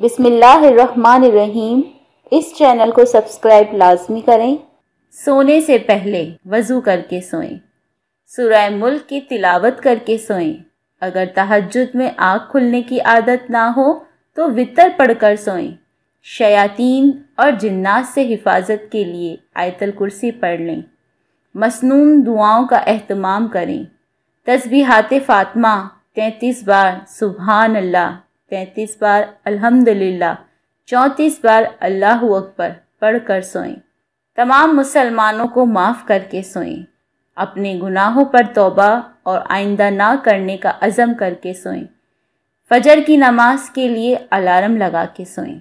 बिसमीम इस चैनल को सब्सक्राइब लाजमी करें सोने से पहले वज़ू करके सोएं सुरह मुल्क की तिलावत करके सोएं अगर तहजद में आँख खुलने की आदत ना हो तो वितर पढ़कर सोएं शयातीन और जिन्नास से हिफाजत के लिए आयतल कुर्सी पढ़ लें मसनून दुआओं का अहतमाम करें तस्बीहात फ़ातमा तैंतीस बार सुबहान अल्लाह पैंतीस बार अल्हम्दुलिल्लाह, चौंतीस बार अल्लाह अकबर पढ़कर सोएं तमाम मुसलमानों को माफ़ करके सोएं अपने गुनाहों पर तौबा और आइंदा ना करने का अज़म करके सोएं फजर की नमाज के लिए अलार्म लगा के सोएं